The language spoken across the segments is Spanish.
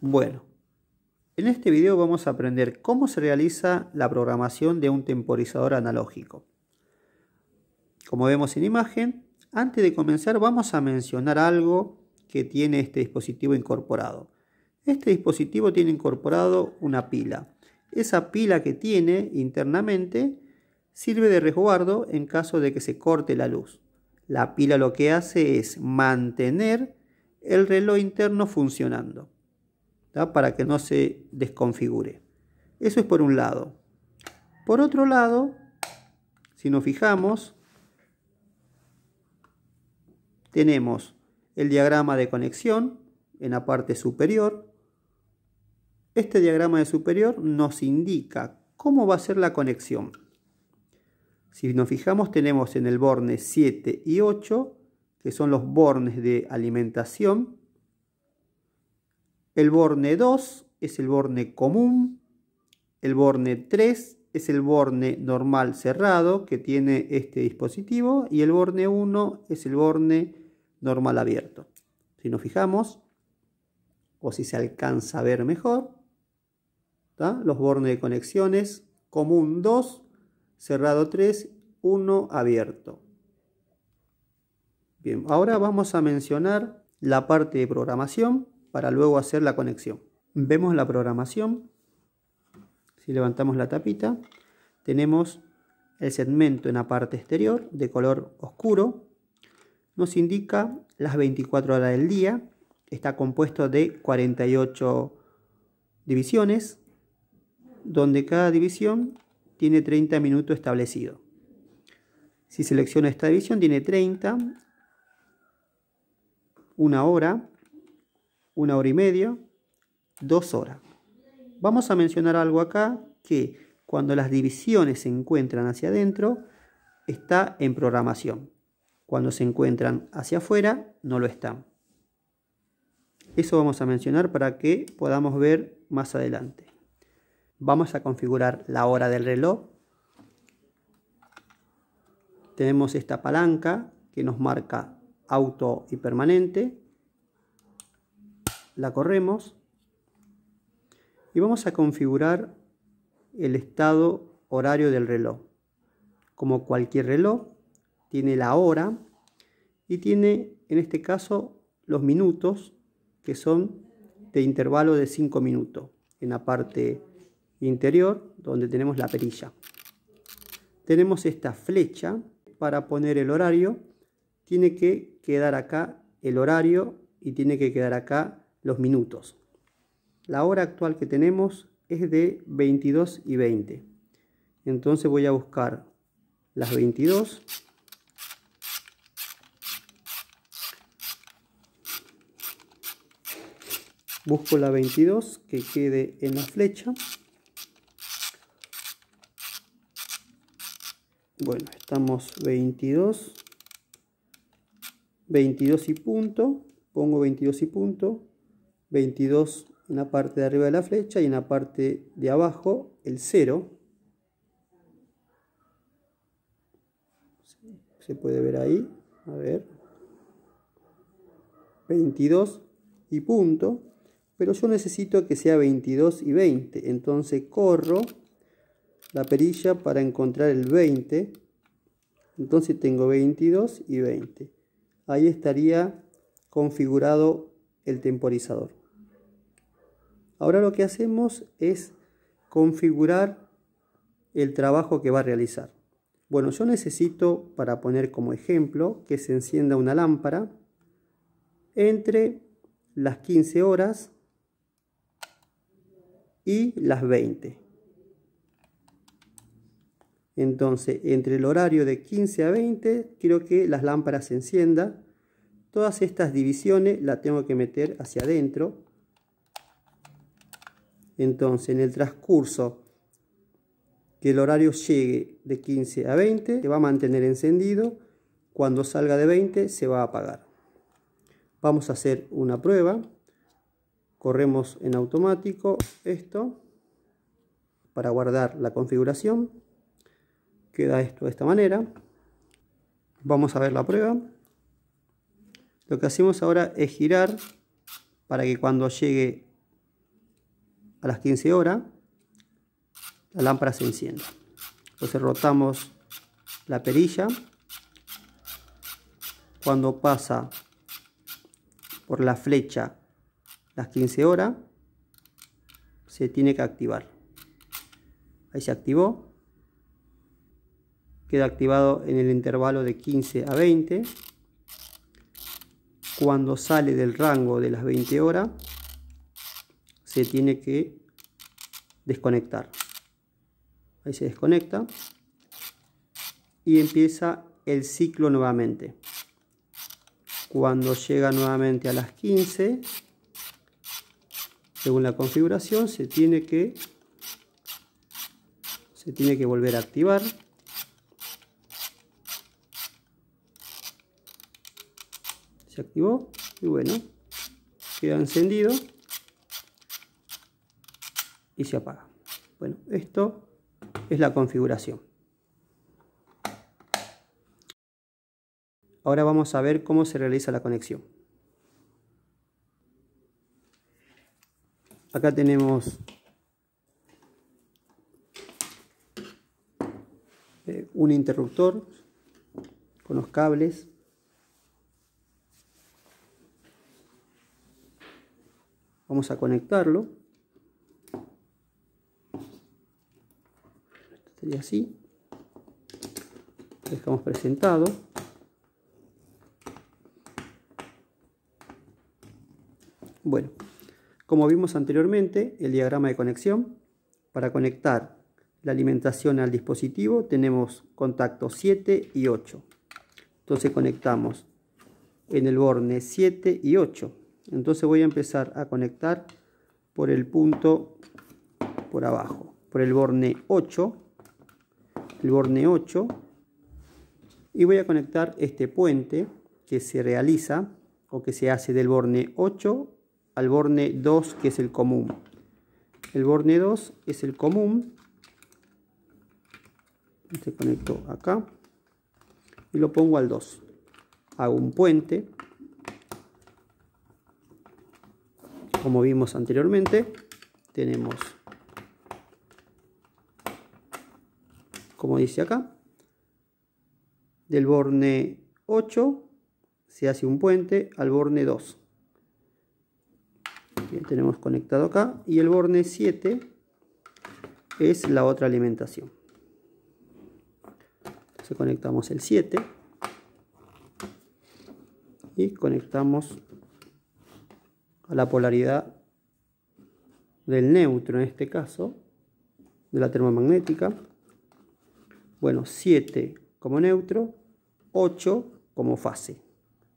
Bueno, en este video vamos a aprender cómo se realiza la programación de un temporizador analógico. Como vemos en imagen, antes de comenzar vamos a mencionar algo que tiene este dispositivo incorporado. Este dispositivo tiene incorporado una pila. Esa pila que tiene internamente sirve de resguardo en caso de que se corte la luz. La pila lo que hace es mantener el reloj interno funcionando para que no se desconfigure. Eso es por un lado. Por otro lado, si nos fijamos, tenemos el diagrama de conexión en la parte superior. Este diagrama de superior nos indica cómo va a ser la conexión. Si nos fijamos, tenemos en el borne 7 y 8, que son los bornes de alimentación, el borne 2 es el borne común. El borne 3 es el borne normal cerrado que tiene este dispositivo. Y el borne 1 es el borne normal abierto. Si nos fijamos, o si se alcanza a ver mejor, los bornes de conexiones común 2, cerrado 3, 1 abierto. Bien, ahora vamos a mencionar la parte de programación para luego hacer la conexión. Vemos la programación. Si levantamos la tapita, tenemos el segmento en la parte exterior de color oscuro. Nos indica las 24 horas del día. Está compuesto de 48 divisiones, donde cada división tiene 30 minutos establecido. Si selecciono esta división, tiene 30, una hora, una hora y media, dos horas. Vamos a mencionar algo acá que cuando las divisiones se encuentran hacia adentro, está en programación. Cuando se encuentran hacia afuera, no lo están. Eso vamos a mencionar para que podamos ver más adelante. Vamos a configurar la hora del reloj. Tenemos esta palanca que nos marca auto y permanente la corremos y vamos a configurar el estado horario del reloj. Como cualquier reloj, tiene la hora y tiene en este caso los minutos que son de intervalo de 5 minutos en la parte interior donde tenemos la perilla. Tenemos esta flecha para poner el horario. Tiene que quedar acá el horario y tiene que quedar acá los minutos. La hora actual que tenemos es de 22 y 20. Entonces voy a buscar las 22. Busco la 22 que quede en la flecha. Bueno, estamos 22. 22 y punto. Pongo 22 y punto. 22 en la parte de arriba de la flecha y en la parte de abajo el 0. Se puede ver ahí, a ver. 22 y punto. Pero yo necesito que sea 22 y 20. Entonces corro la perilla para encontrar el 20. Entonces tengo 22 y 20. Ahí estaría configurado el temporizador. Ahora lo que hacemos es configurar el trabajo que va a realizar. Bueno, yo necesito, para poner como ejemplo, que se encienda una lámpara entre las 15 horas y las 20. Entonces, entre el horario de 15 a 20, quiero que las lámparas se enciendan. Todas estas divisiones las tengo que meter hacia adentro entonces, en el transcurso que el horario llegue de 15 a 20, se va a mantener encendido. Cuando salga de 20, se va a apagar. Vamos a hacer una prueba. Corremos en automático esto para guardar la configuración. Queda esto de esta manera. Vamos a ver la prueba. Lo que hacemos ahora es girar para que cuando llegue a las 15 horas, la lámpara se enciende. Entonces rotamos la perilla. Cuando pasa por la flecha las 15 horas, se tiene que activar. Ahí se activó. Queda activado en el intervalo de 15 a 20. Cuando sale del rango de las 20 horas, se tiene que desconectar. Ahí se desconecta y empieza el ciclo nuevamente. Cuando llega nuevamente a las 15, según la configuración, se tiene que, se tiene que volver a activar. Se activó y bueno, queda encendido y se apaga. Bueno, esto es la configuración. Ahora vamos a ver cómo se realiza la conexión. Acá tenemos eh, un interruptor con los cables. Vamos a conectarlo. y así. Lo dejamos presentado. Bueno, como vimos anteriormente, el diagrama de conexión, para conectar la alimentación al dispositivo tenemos contactos 7 y 8. Entonces conectamos en el borne 7 y 8. Entonces voy a empezar a conectar por el punto por abajo, por el borne 8 el borne 8 y voy a conectar este puente que se realiza o que se hace del borne 8 al borne 2 que es el común. El borne 2 es el común. Se conecto acá y lo pongo al 2. Hago un puente como vimos anteriormente tenemos como dice acá. Del borne 8 se hace un puente al borne 2. Bien, tenemos conectado acá. Y el borne 7 es la otra alimentación. Entonces conectamos el 7. Y conectamos a la polaridad del neutro en este caso, de la termomagnética. Bueno, 7 como neutro, 8 como fase.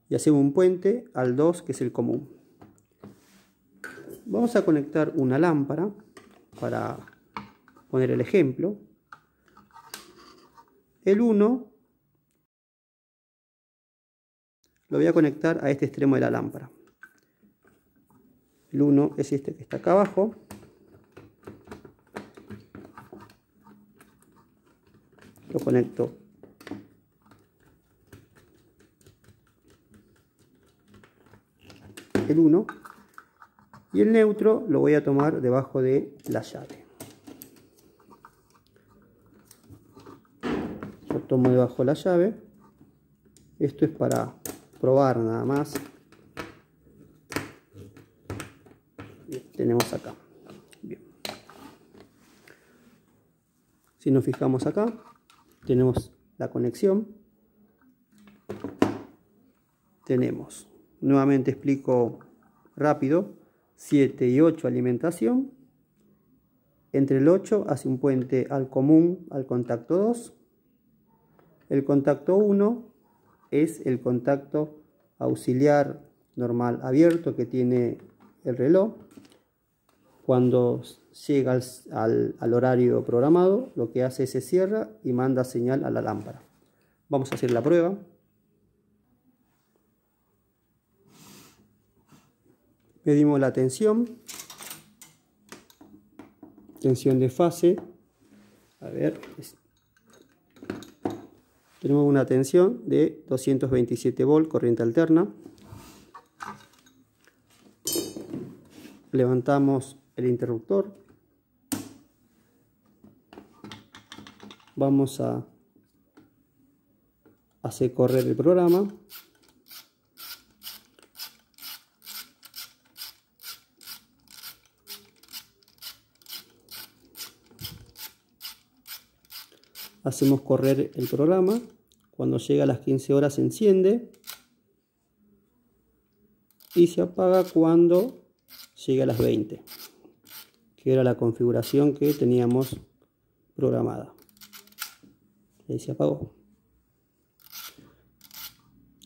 Y hacemos un puente al 2, que es el común. Vamos a conectar una lámpara para poner el ejemplo. El 1 lo voy a conectar a este extremo de la lámpara. El 1 es este que está acá abajo. lo conecto el 1 y el neutro lo voy a tomar debajo de la llave Lo tomo debajo de la llave esto es para probar nada más tenemos acá si nos fijamos acá tenemos la conexión. Tenemos, nuevamente explico rápido, 7 y 8 alimentación. Entre el 8 hace un puente al común, al contacto 2. El contacto 1 es el contacto auxiliar normal abierto que tiene el reloj. Cuando llega al, horario programado, lo que hace es se cierra y manda señal a la lámpara. Vamos a hacer la prueba. medimos la tensión, tensión de fase, a ver, tenemos una tensión de 227 volt corriente alterna. Levantamos el interruptor vamos a hacer correr el programa hacemos correr el programa cuando llega a las 15 horas se enciende y se apaga cuando llega a las 20 que era la configuración que teníamos programada se apagó.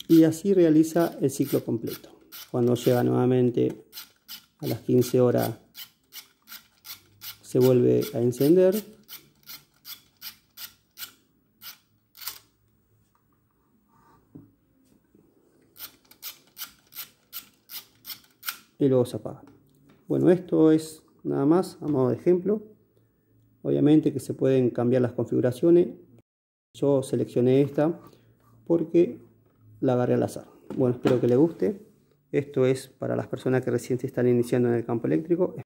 Y así realiza el ciclo completo. Cuando llega nuevamente a las 15 horas se vuelve a encender. Y luego se apaga. Bueno, esto es nada más a modo de ejemplo. Obviamente que se pueden cambiar las configuraciones yo seleccioné esta porque la agarré al azar. Bueno, espero que le guste. Esto es para las personas que recién se están iniciando en el campo eléctrico.